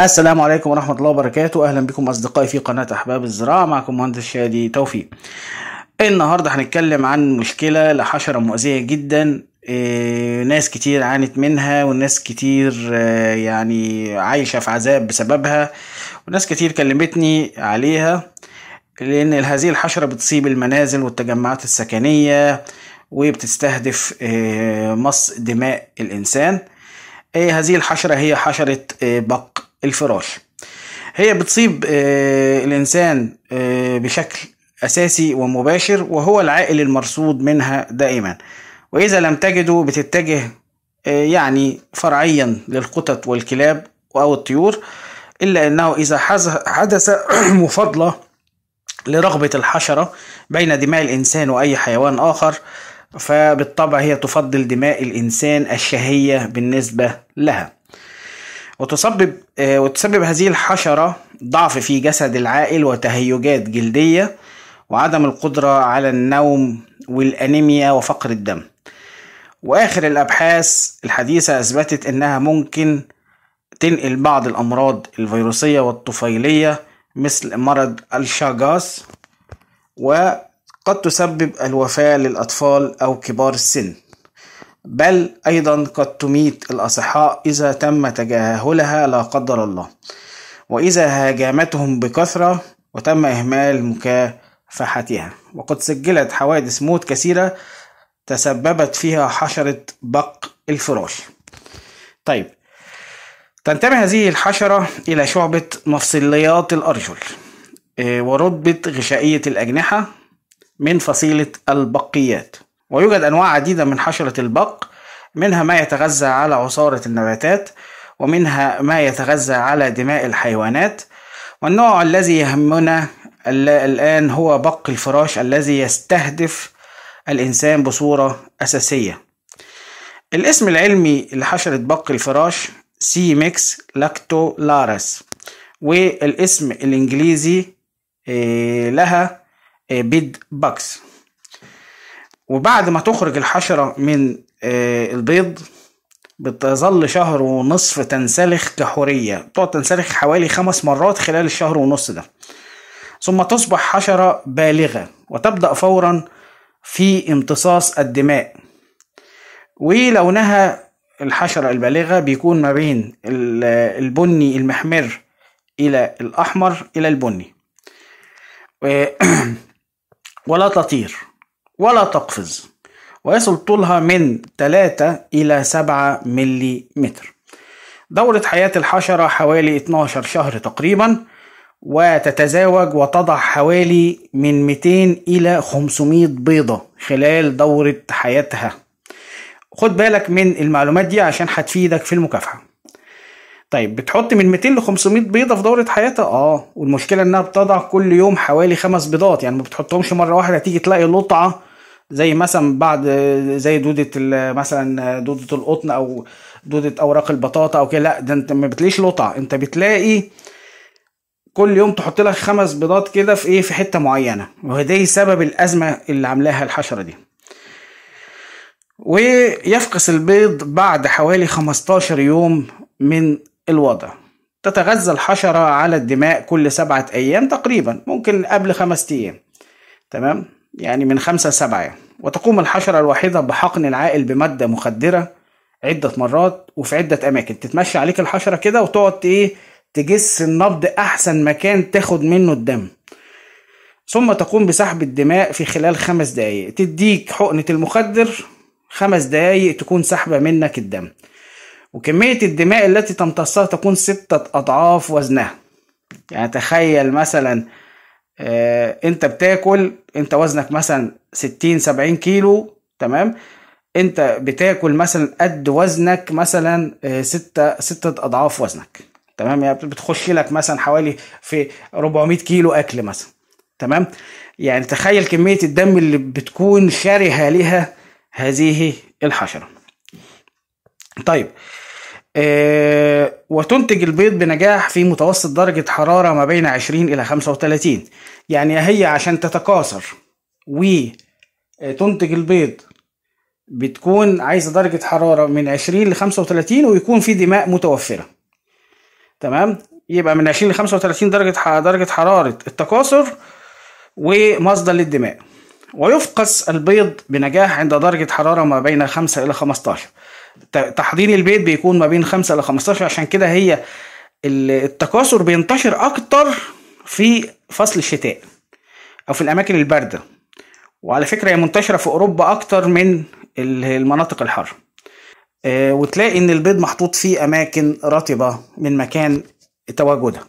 السلام عليكم ورحمة الله وبركاته أهلا بكم أصدقائي في قناة أحباب الزراعة معكم مهندس شادي توفيق النهاردة هنتكلم عن مشكلة لحشرة مؤذية جدا إيه، ناس كتير عانت منها والناس كتير آه، يعني عايشة في عذاب بسببها وناس كتير كلمتني عليها لأن هذه الحشرة بتصيب المنازل والتجمعات السكنية وبتستهدف آه، مص دماء الإنسان إيه، هذه الحشرة هي حشرة آه، بق الفراش هي بتصيب آه، الإنسان آه، بشكل أساسي ومباشر وهو العائل المرصود منها دائما وإذا لم تجده بتتجه آه، يعني فرعيا للقطط والكلاب أو الطيور إلا أنه إذا حدث مفاضلة لرغبة الحشرة بين دماء الإنسان وأي حيوان آخر فبالطبع هي تفضل دماء الإنسان الشهية بالنسبة لها وتسبب آه، وتسبب هذه الحشرة ضعف في جسد العائل وتهيجات جلدية وعدم القدرة على النوم والأنيميا وفقر الدم وآخر الأبحاث الحديثة أثبتت أنها ممكن تنقل بعض الأمراض الفيروسية والطفيلية مثل مرض الشاجاس وقد تسبب الوفاة للأطفال أو كبار السن بل أيضا قد تميت الأصحاء إذا تم تجاهلها لا قدر الله وإذا هاجمتهم بكثرة وتم إهمال مكافحتها وقد سجلت حوادث موت كثيرة تسببت فيها حشرة بق الفراش طيب تنتمي هذه الحشرة إلى شعبة مفصليات الأرجل آه، ورتبة غشائية الأجنحة من فصيلة البقيات ويوجد أنواع عديدة من حشرة البق منها ما يتغذى على عصارة النباتات ومنها ما يتغذى على دماء الحيوانات والنوع الذي يهمنا الآن هو بق الفراش الذي يستهدف الإنسان بصورة أساسية الاسم العلمي لحشرة بق الفراش سي ميكس لاكتو لارس والاسم الإنجليزي آه، لها بيد آه، باكس وبعد ما تخرج الحشرة من آه، البيض بتظل شهر ونصف تنسلخ كحورية تقعد تنسلخ حوالي خمس مرات خلال الشهر ونص ده ثم تصبح حشرة بالغة وتبدأ فورا في امتصاص الدماء ولونها الحشرة البالغة بيكون ما بين البني المحمر إلى الأحمر إلى البني آه، ولا تطير ولا تقفز ويصل طولها من 3 إلى 7 ملي متر دورة حياة الحشرة حوالي 12 شهر تقريبا وتتزاوج وتضع حوالي من 200 إلى 500 بيضة خلال دورة حياتها خد بالك من المعلومات دي عشان هتفيدك في المكافحة طيب بتحط من 200 ل 500 بيضه في دوره حياتها اه والمشكله انها بتضع كل يوم حوالي خمس بيضات يعني ما بتحطهمش مره واحده تيجي تلاقي لطعه زي مثلا بعد زي دوده مثلا دوده القطن او دوده اوراق البطاطا او كده لا ده انت ما بتلاقيش لطعه انت بتلاقي كل يوم تحط لك خمس بيضات كده في ايه في حته معينه وده سبب الازمه اللي عاملاها الحشره دي ويفقس البيض بعد حوالي 15 يوم من الوضع تتغذى الحشرة على الدماء كل سبعة أيام تقريبا ممكن قبل خمسة أيام تمام يعني من خمسة لسبعة يعني. وتقوم الحشرة الواحدة بحقن العائل بمادة مخدرة عدة مرات وفي عدة أماكن تتمشى عليك الحشرة كده وتقعد إيه تجس النبض أحسن مكان تاخد منه الدم ثم تقوم بسحب الدماء في خلال خمس دقايق تديك حقنة المخدر خمس دقايق تكون سحبة منك الدم وكمية الدماء التي تمتصها تكون ستة أضعاف وزنها يعني تخيل مثلا آه، انت بتاكل انت وزنك مثلا ستين سبعين كيلو تمام انت بتاكل مثلا قد وزنك مثلا آه، ستة ستة أضعاف وزنك تمام يعني بتخش لك مثلا حوالي في 400 كيلو أكل مثلا تمام يعني تخيل كمية الدم اللي بتكون شارهة لها هذه الحشرة طيب آه، وتنتج البيض بنجاح في متوسط درجة حرارة ما بين 20 إلى 35 يعني هي عشان تتكاثر وتنتج آه، البيض بتكون عايزة درجة حرارة من 20 ل 35 ويكون في دماء متوفرة تمام يبقى من 20 ل 35 درجة درجة حرارة التكاثر ومصدر للدماء ويفقس البيض بنجاح عند درجة حرارة ما بين 5 إلى 15 تحضير البيت بيكون ما بين 5 ل 15 عشان كده هي التكاثر بينتشر اكتر في فصل الشتاء او في الاماكن البارده وعلى فكره هي منتشره في اوروبا اكتر من المناطق الحاره وتلاقي ان البيض محطوط في اماكن رطبه من مكان تواجدها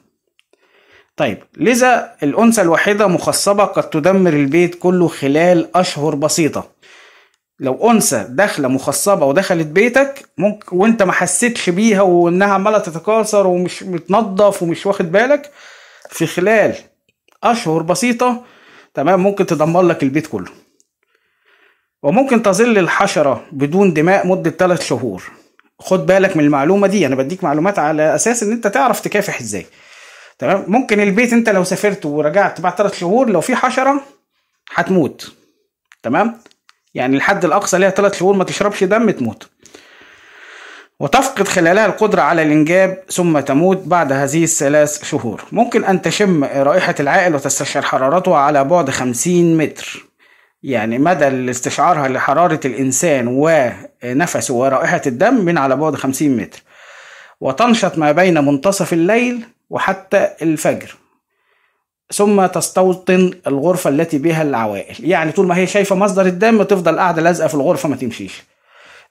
طيب لذا الانثى الواحده مخصبه قد تدمر البيت كله خلال اشهر بسيطه لو انثى داخله مخصبه ودخلت بيتك ممكن وانت ما حسيتش بيها وانها عماله تتكاثر ومش متنظف ومش واخد بالك في خلال اشهر بسيطه تمام ممكن تدمر لك البيت كله وممكن تظل الحشره بدون دماء مده 3 شهور خد بالك من المعلومه دي انا بديك معلومات على اساس ان انت تعرف تكافح ازاي تمام ممكن البيت انت لو سافرت ورجعت بعد 3 شهور لو في حشره هتموت تمام يعني الحد الأقصى ليها ثلاث شهور ما تشربش دم تموت وتفقد خلالها القدرة على الإنجاب ثم تموت بعد هذه الثلاث شهور ممكن أن تشم رائحة العائل وتستشعر حرارتها على بعد خمسين متر يعني مدى استشعارها لحرارة الإنسان ونفسه ورائحة الدم من على بعد خمسين متر وتنشط ما بين منتصف الليل وحتى الفجر ثم تستوطن الغرفة التي بها العوائل يعني طول ما هي شايفة مصدر الدم تفضل قاعدة لازقة في الغرفة ما تمشيش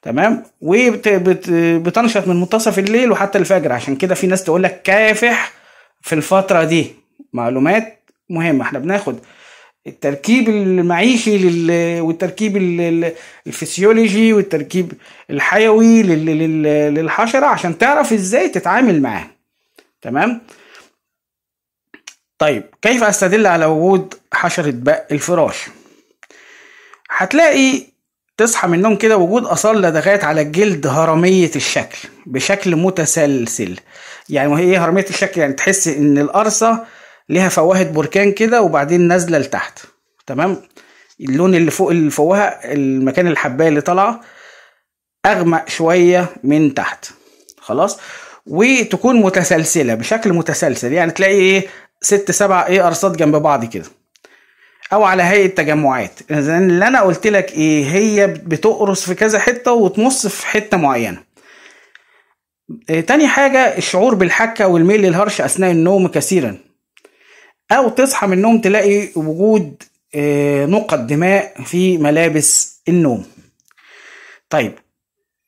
تمام وبتنشط من منتصف الليل وحتى الفجر عشان كده في ناس تقول لك كافح في الفترة دي معلومات مهمة احنا بناخد التركيب المعيشي لل... والتركيب الفسيولوجي والتركيب الحيوي لل... لل... للحشرة عشان تعرف ازاي تتعامل معاه تمام طيب كيف استدل على وجود حشرة بق الفراش هتلاقي تصحى من النوم كده وجود اثار لدغات على الجلد هرميه الشكل بشكل متسلسل يعني وهي ايه هرميه الشكل يعني تحس ان القرصه ليها فواهه بركان كده وبعدين نازله لتحت تمام اللون اللي فوق الفوهه المكان الحبايه اللي طالعه اغمق شويه من تحت خلاص وتكون متسلسله بشكل متسلسل يعني تلاقي ايه ست سبع ايه ارصاد جنب بعض كده او على هيئه تجمعات لان اللي انا قلت لك ايه هي بتقرص في كذا حته وتمص في حته معينه إيه تاني حاجه الشعور بالحكه والميل للهرش اثناء النوم كثيرا او تصحى من النوم تلاقي وجود إيه نقط دماء في ملابس النوم طيب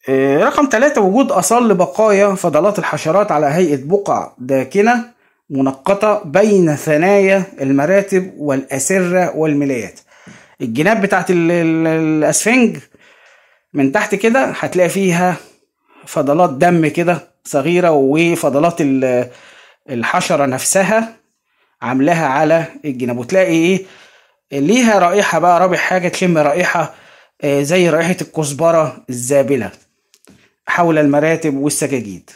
إيه رقم ثلاثة وجود أصل بقايا فضلات الحشرات على هيئة بقع داكنة منقطة بين ثنايا المراتب والأسرة والملايات الجناب بتاعت الأسفنج من تحت كده هتلاقي فيها فضلات دم كده صغيرة وفضلات الحشرة نفسها عاملاها على الجناب وتلاقي ايه ليها رائحة بقى رابع حاجة تشم رائحة آه، زي رائحة الكزبرة الزابلة حول المراتب والسجاجيد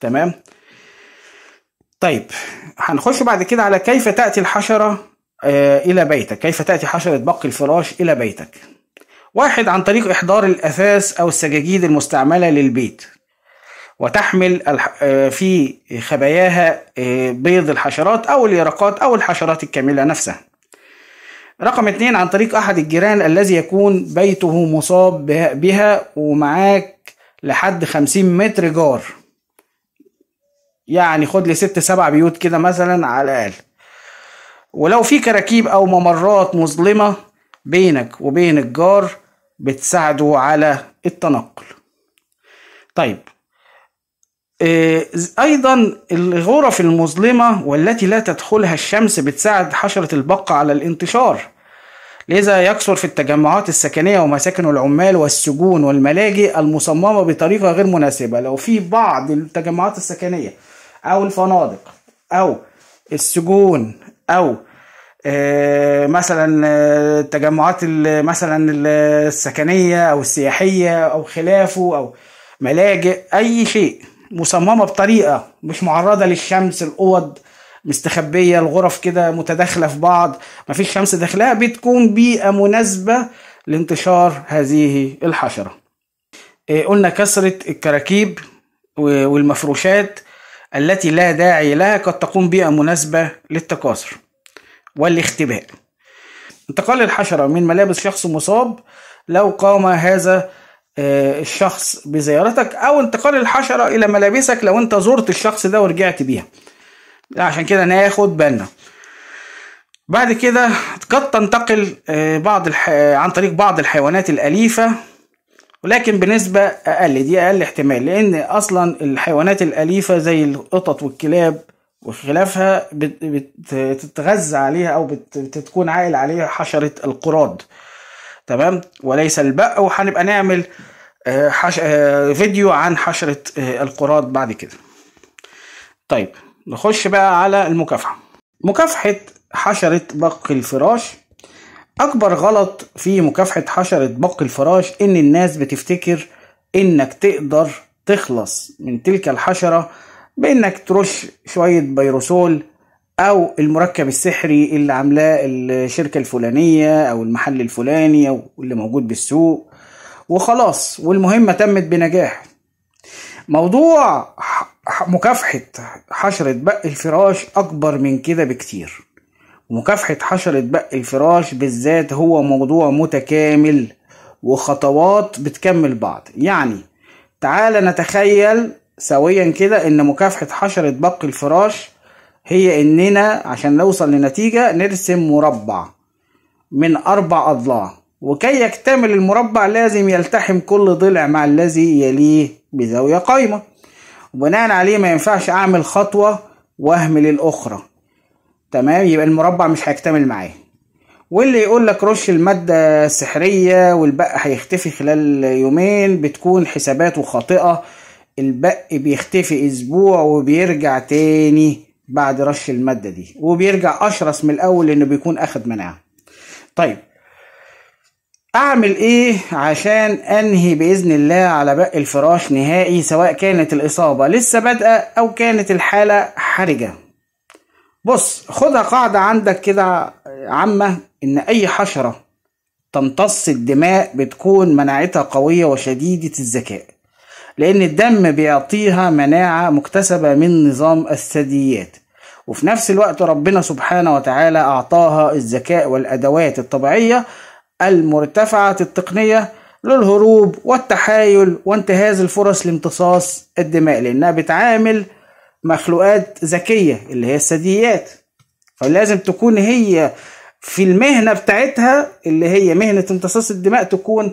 تمام طيب هنخش بعد كده على كيف تأتي الحشرة آه، إلى بيتك كيف تأتي حشرة بق الفراش إلى بيتك واحد عن طريق إحضار الأثاث أو السجاجيد المستعملة للبيت وتحمل آه، في خباياها آه، بيض الحشرات أو اليرقات أو الحشرات الكاملة نفسها رقم اتنين عن طريق أحد الجيران الذي يكون بيته مصاب بها ومعاك لحد خمسين متر جار يعني خد لي ست سبع بيوت كده مثلا على الاقل ولو في كراكيب او ممرات مظلمه بينك وبين الجار بتساعده على التنقل طيب آه، ايضا الغرف المظلمه والتي لا تدخلها الشمس بتساعد حشره البقه على الانتشار لذا يكثر في التجمعات السكنيه ومساكن العمال والسجون والملاجئ المصممه بطريقه غير مناسبه لو في بعض التجمعات السكنيه او الفنادق او السجون او آه، مثلا التجمعات آه، مثلا السكنيه او السياحيه او خلافه او ملاجئ اي شيء مصممه بطريقه مش معرضه للشمس الاوض مستخبيه الغرف كده متداخله في بعض مفيش شمس داخلها بتكون بيئه مناسبه لانتشار هذه الحشره آه، قلنا كثره الكراكيب والمفروشات التي لا داعي لها قد تكون بيئة مناسبة للتكاثر والاختباء انتقال الحشرة من ملابس شخص مصاب لو قام هذا آه، الشخص بزيارتك أو انتقال الحشرة إلى ملابسك لو أنت زرت الشخص ده ورجعت بيها عشان كده ناخد بالنا بعد كده قد تنتقل آه، بعض الح... آه، عن طريق بعض الحيوانات الأليفة ولكن بنسبة أقل دي أقل احتمال لأن أصلا الحيوانات الأليفة زي القطط والكلاب وخلافها بتتغذى عليها أو بتكون عائل عليها حشرة القراد تمام وليس البق وهنبقى نعمل آه، حش... آه، فيديو عن حشرة آه، القراد بعد كده طيب نخش بقى على المكافحة مكافحة حشرة بق الفراش اكبر غلط في مكافحة حشرة بق الفراش ان الناس بتفتكر انك تقدر تخلص من تلك الحشرة بانك ترش شوية بيروسول او المركب السحري اللي عاملاه الشركة الفلانية او المحل الفلاني او اللي موجود بالسوق وخلاص والمهمة تمت بنجاح موضوع مكافحة حشرة بق الفراش اكبر من كده بكتير مكافحة حشرة بق الفراش بالذات هو موضوع متكامل وخطوات بتكمل بعض يعني تعال نتخيل سويا كده ان مكافحة حشرة بق الفراش هي اننا عشان نوصل لنتيجة نرسم مربع من اربع اضلاع وكي يكتمل المربع لازم يلتحم كل ضلع مع الذي يليه بزاوية قايمة وبناء عليه ما ينفعش اعمل خطوة وهم للاخرى تمام يبقى المربع مش هيكتمل معاه واللي يقول لك رش المادة السحرية والبق هيختفي خلال يومين بتكون حساباته خاطئة البق بيختفي اسبوع وبيرجع تاني بعد رش المادة دي وبيرجع اشرس من الاول انه بيكون اخد مناعة طيب اعمل ايه عشان انهي باذن الله على بق الفراش نهائي سواء كانت الاصابة لسه بادئة او كانت الحالة حرجة بص خدها قاعدة عندك كده عامة إن أي حشرة تمتص الدماء بتكون مناعتها قوية وشديدة الذكاء لأن الدم بيعطيها مناعة مكتسبة من نظام الثدييات وفي نفس الوقت ربنا سبحانه وتعالى أعطاها الذكاء والأدوات الطبيعية المرتفعة التقنية للهروب والتحايل وانتهاز الفرص لامتصاص الدماء لأنها بتعامل مخلوقات ذكية اللي هي الثدييات فلازم تكون هي في المهنة بتاعتها اللي هي مهنة امتصاص الدماء تكون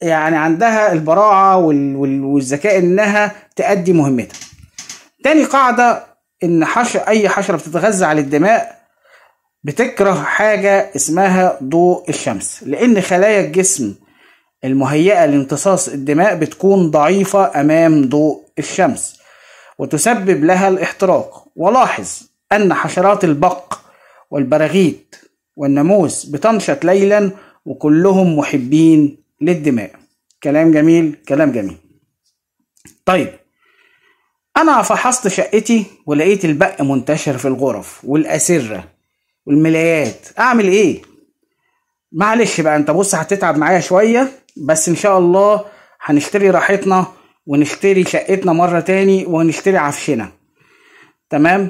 يعني عندها البراعة والذكاء انها تأدي مهمتها تاني قاعدة ان حشر اي حشرة بتتغذى على الدماء بتكره حاجة اسمها ضوء الشمس لأن خلايا الجسم المهيئة لامتصاص الدماء بتكون ضعيفة أمام ضوء الشمس وتسبب لها الاحتراق ولاحظ أن حشرات البق والبراغيث والناموس بتنشط ليلا وكلهم محبين للدماء كلام جميل كلام جميل طيب أنا فحصت شقتي ولقيت البق منتشر في الغرف والأسرة والملايات أعمل إيه؟ معلش بقى أنت بص هتتعب معايا شوية بس إن شاء الله هنشتري راحتنا ونشتري شقتنا مرة تاني ونشتري عفشنا تمام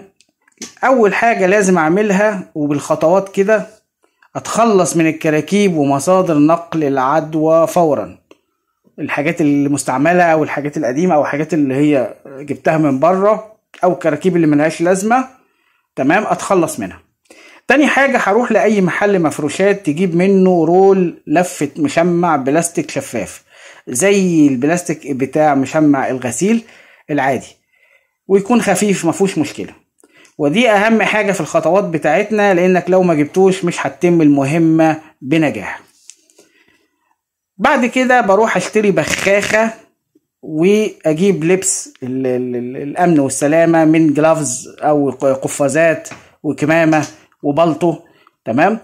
أول حاجة لازم أعملها وبالخطوات كده أتخلص من الكراكيب ومصادر نقل العدوى فورا الحاجات المستعملة أو الحاجات القديمة أو الحاجات اللي هي جبتها من بره أو الكراكيب اللي ملهاش لازمة تمام أتخلص منها تاني حاجة هروح لأي محل مفروشات تجيب منه رول لفة مشمع بلاستيك شفاف زي البلاستيك بتاع مشمع الغسيل العادي ويكون خفيف ما فيهوش مشكله ودي اهم حاجه في الخطوات بتاعتنا لانك لو ما جبتوش مش هتتم المهمه بنجاح بعد كده بروح اشتري بخاخه واجيب لبس الـ الـ الـ الامن والسلامه من جلافز او قفازات وكمامه وبلطو تمام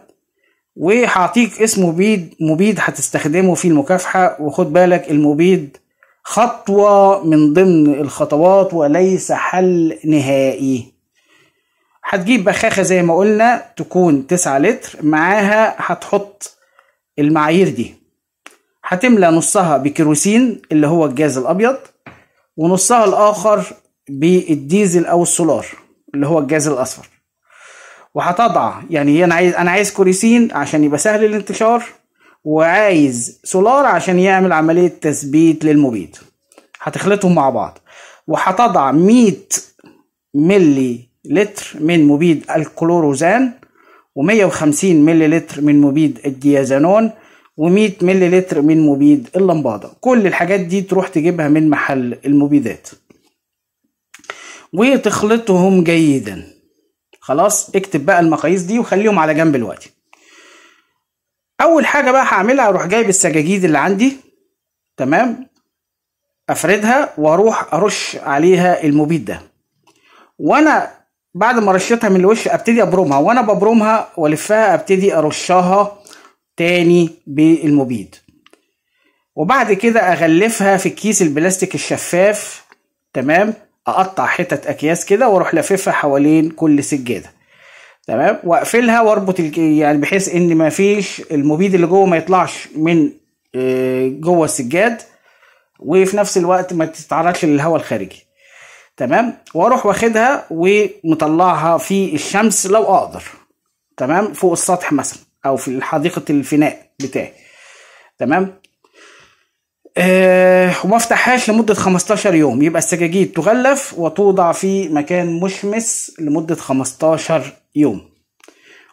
وهعطيك اسم مبيد مبيد هتستخدمه في المكافحة وخد بالك المبيد خطوة من ضمن الخطوات وليس حل نهائي هتجيب بخاخة زي ما قلنا تكون 9 لتر معاها هتحط المعايير دي هتملى نصها بكيروسين اللي هو الجاز الأبيض ونصها الآخر بالديزل أو السولار اللي هو الجاز الأصفر وهتضع يعني انا عايز انا عايز كوريسين عشان يبقى سهل الانتشار وعايز سولار عشان يعمل عمليه تثبيت للمبيد هتخلطهم مع بعض وهتضع 100 ملي لتر من مبيد الكلوروزان و150 ملي لتر من مبيد الديازانون و100 ملي لتر من مبيد اللمبادة كل الحاجات دي تروح تجيبها من محل المبيدات وتخلطهم جيدا خلاص اكتب بقى المقاييس دي وخليهم على جنب دلوقتي اول حاجه بقى هعملها اروح جايب السجاجيد اللي عندي تمام افردها واروح ارش عليها المبيد ده وانا بعد ما رشيتها من الوش ابتدي ابرمها وانا ببرمها والفها ابتدي ارشها تاني بالمبيد وبعد كده اغلفها في الكيس البلاستيك الشفاف تمام اقطع حتت اكياس كده واروح لاففها حوالين كل سجاده تمام واقفلها واربط يعني بحيث ان ما فيش المبيد اللي جوه ما يطلعش من آه، جوه السجاد وفي نفس الوقت ما تتعرضش للهواء الخارجي تمام واروح واخدها ومطلعها في الشمس لو اقدر تمام فوق السطح مثلا او في حديقه الفناء بتاعي تمام آه، وما افتحهاش لمدة 15 يوم يبقى السجاجيد تغلف وتوضع في مكان مشمس لمدة 15 يوم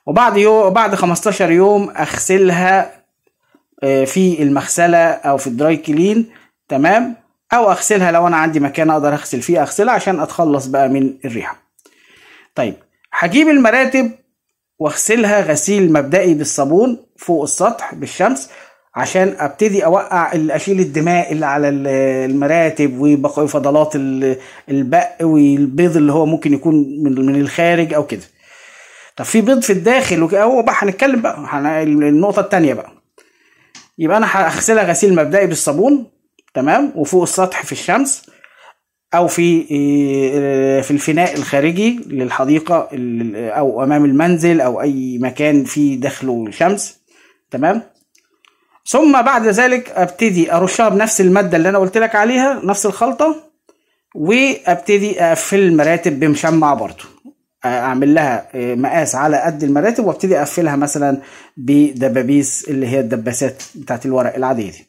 وبعد يوم بعد 15 يوم اغسلها آه، في المغسلة او في الدراي كلين تمام او اغسلها لو انا عندي مكان اقدر اغسل فيه اغسلها عشان اتخلص بقى من الريحة طيب هجيب المراتب واغسلها غسيل مبدئي بالصابون فوق السطح بالشمس عشان ابتدي اوقع اشيل الدماء اللي على المراتب وبقايا فضلات البق والبيض اللي هو ممكن يكون من الخارج او كده طب في بيض في الداخل وكده هو بقى هنتكلم بقى النقطه الثانيه بقى يبقى انا هغسلها غسيل مبدئي بالصابون تمام وفوق السطح في الشمس او في آه، في الفناء الخارجي للحديقه او امام المنزل او اي مكان فيه دخله شمس تمام ثم بعد ذلك ابتدي ارشها بنفس الماده اللي انا قلت لك عليها نفس الخلطه وابتدي اقفل المراتب بمشمع برضو اعمل لها آه، مقاس على قد المراتب وابتدي اقفلها مثلا بدبابيس اللي هي الدباسات بتاعت الورق العاديه دي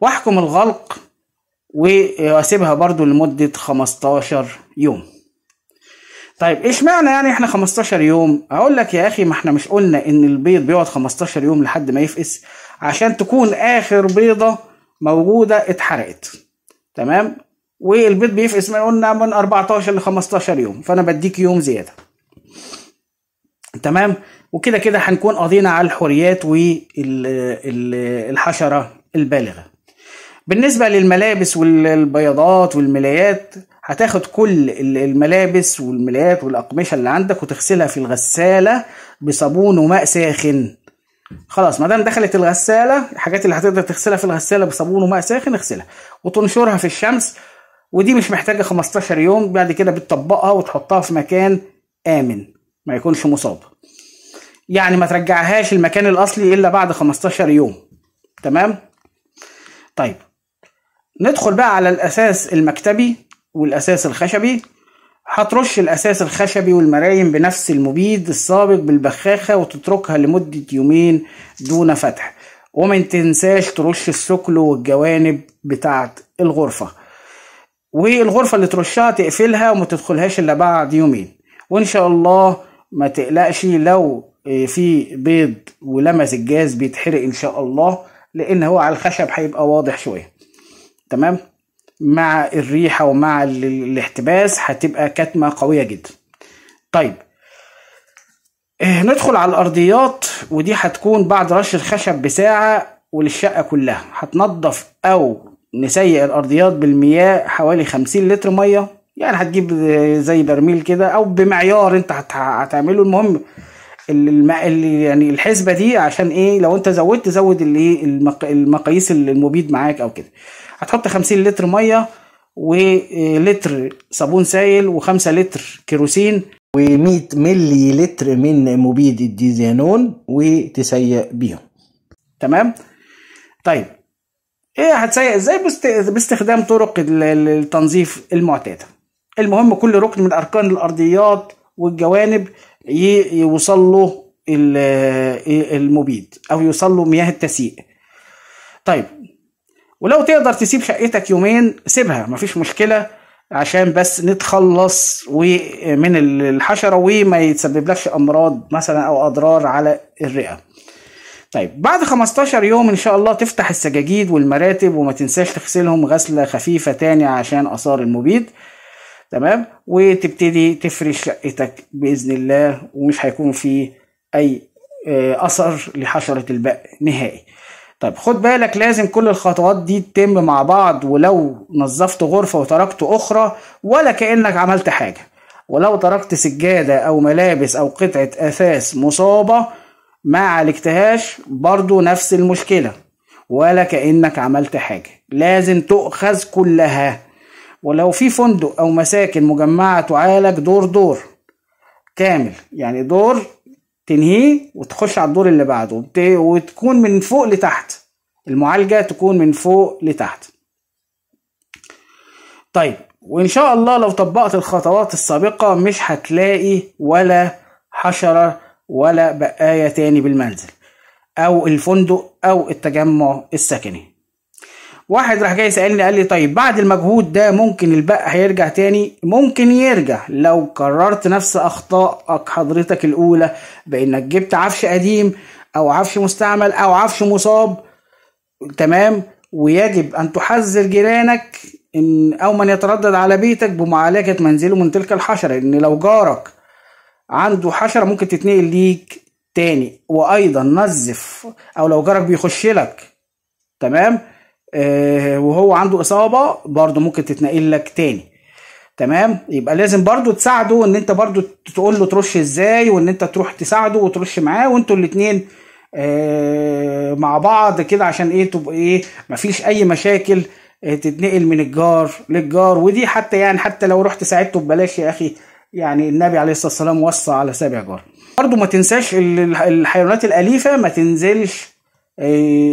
واحكم الغلق واسيبها برضو لمده 15 يوم طيب ايش معنى يعني احنا 15 يوم اقول لك يا اخي ما احنا مش قلنا ان البيض بيقعد 15 يوم لحد ما يفقس عشان تكون اخر بيضه موجوده اتحرقت تمام والبيض بيفقس ما قلنا من 14 ل 15 يوم فانا بديك يوم زياده تمام وكده كده هنكون قضينا على الحوريات والحشره البالغه بالنسبه للملابس والبيضات والملايات هتاخد كل الملابس والملايات والاقمشه اللي عندك وتغسلها في الغساله بصابون وماء ساخن خلاص ما دام دخلت الغساله الحاجات اللي هتقدر تغسلها في الغساله بصابون وماء ساخن اغسلها وتنشرها في الشمس ودي مش محتاجه 15 يوم بعد كده بتطبقها وتحطها في مكان امن ما يكونش مصاب يعني ما ترجعهاش المكان الاصلي الا بعد 15 يوم تمام طيب ندخل بقى على الاساس المكتبي والاساس الخشبي هترش الأساس الخشبي والمرايم بنفس المبيد السابق بالبخاخة وتتركها لمدة يومين دون فتح ومن تنساش ترش السكل والجوانب بتاعة الغرفة والغرفة اللي ترشها تقفلها وما تدخلهاش إلا بعد يومين وإن شاء الله ما تقلقش لو في بيض ولمس الجاز بيتحرق إن شاء الله لأن هو على الخشب هيبقى واضح شوية تمام مع الريحة ومع الاحتباس هتبقى كتمة قوية جدا طيب آه، ندخل على الارضيات ودي هتكون بعد رش الخشب بساعة وللشقة كلها هتنضف او نسيق الارضيات بالمياه حوالي 50 لتر مية يعني هتجيب زي برميل كده او بمعيار انت هتعمله المهم اللي, اللي يعني الحسبه دي عشان ايه لو انت زودت زود إيه؟ المق... المقاييس المبيد معاك او كده هتحط 50 لتر ميه ولتر صابون سائل و5 لتر كيروسين و100 ملي لتر من مبيد الديزانون وتسيق بيهم تمام طيب ايه هتسيق ازاي باستخدام طرق التنظيف المعتاده المهم كل ركن من اركان الارضيات والجوانب يوصل له المبيد او يوصل له مياه التسييق طيب ولو تقدر تسيب شقتك يومين سيبها مفيش مشكله عشان بس نتخلص من الحشره وما يتسببلكش امراض مثلا او اضرار على الرئه طيب بعد 15 يوم ان شاء الله تفتح السجاجيد والمراتب وما تنساش تغسلهم غسله خفيفه تاني عشان اثار المبيد تمام وتبتدي تفرش شقتك باذن الله ومش هيكون في اي آه، اثر لحشره البق نهائي طيب خد بالك لازم كل الخطوات دي تتم مع بعض ولو نظفت غرفه وتركت اخرى ولا كانك عملت حاجه ولو تركت سجاده او ملابس او قطعه اثاث مصابه ما عالجتهاش برضو نفس المشكله ولا كانك عملت حاجه لازم تؤخذ كلها ولو في فندق أو مساكن مجمعة تعالج دور دور كامل يعني دور تنهيه وتخش على الدور اللي بعده وتكون من فوق لتحت المعالجة تكون من فوق لتحت طيب وإن شاء الله لو طبقت الخطوات السابقة مش هتلاقي ولا حشرة ولا بقايا تاني بالمنزل أو الفندق أو التجمع السكني واحد راح جاي سألني قال لي طيب بعد المجهود ده ممكن البق هيرجع تاني ممكن يرجع لو كررت نفس اخطائك حضرتك الاولى بانك جبت عفش قديم او عفش مستعمل او عفش مصاب تمام ويجب ان تحذر جيرانك إن او من يتردد على بيتك بمعالجه منزله من تلك الحشره ان لو جارك عنده حشره ممكن تتنقل ليك تاني وايضا نظف او لو جارك بيخش لك تمام آه، وهو عنده اصابه برضه ممكن تتنقل لك تاني تمام يبقى لازم برده تساعده ان انت برده تقول له ترش ازاي وان انت تروح تساعده وترش معاه وانتوا الاتنين آه، مع بعض كده عشان ايه تبقى ايه مفيش اي مشاكل آه، تتنقل من الجار للجار ودي حتى يعني حتى لو رحت ساعدته ببلاش يا اخي يعني النبي عليه الصلاه والسلام وصى على سابع جار برده ما تنساش الحيوانات الاليفه ما تنزلش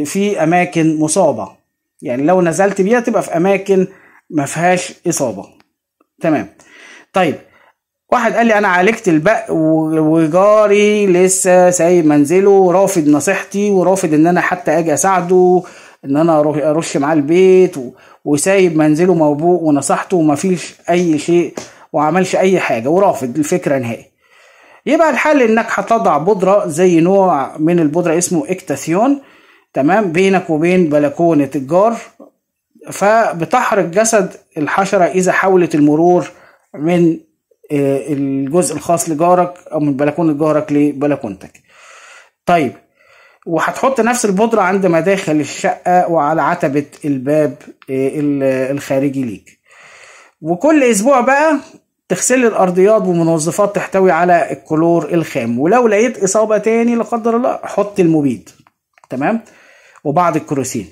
في اماكن مصابه يعني لو نزلت بيها تبقى في اماكن ما فيهاش اصابه تمام طيب واحد قال لي انا عالجت البق وجاري لسه سايب منزله رافض نصيحتي ورافض ان انا حتى اجي اساعده ان انا اروح ارش معاه البيت وسايب منزله موبوء ونصحته ومفيش اي شيء وعملش اي حاجه ورافض الفكره نهائي يبقى الحل انك هتضع بودره زي نوع من البودره اسمه اكتاثيون تمام بينك وبين بلكونه الجار فبتحرق جسد الحشره اذا حاولت المرور من آه، الجزء الخاص لجارك او من بلكونه جارك لبلكونتك طيب وهتحط نفس البودرة عند مداخل الشقة وعلى عتبة الباب آه، الخارجي ليك وكل أسبوع بقى تغسلي الأرضيات بمنظفات تحتوي على الكلور الخام ولو لقيت إصابة تاني لا قدر الله حط المبيد تمام وبعض الكروسين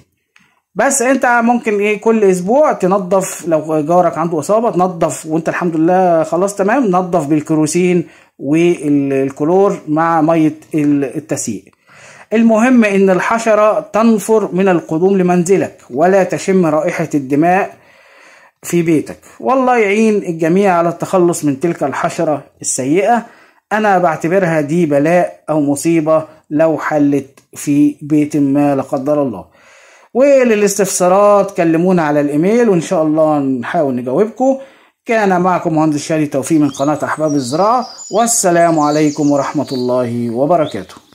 بس انت ممكن ايه كل اسبوع تنظف لو جارك عنده اصابه تنظف وانت الحمد لله خلاص تمام نظف بالكروسين والكلور مع ميه التسييق المهم ان الحشره تنفر من القدوم لمنزلك ولا تشم رائحه الدماء في بيتك والله يعين الجميع على التخلص من تلك الحشره السيئه انا بعتبرها دي بلاء او مصيبه لو حلت في بيت ما لا قدر الله وللاستفسارات كلمونا على الايميل وان شاء الله نحاول نجاوبكم كان معكم مهندس شادي توفيق من قناه احباب الزراعه والسلام عليكم ورحمه الله وبركاته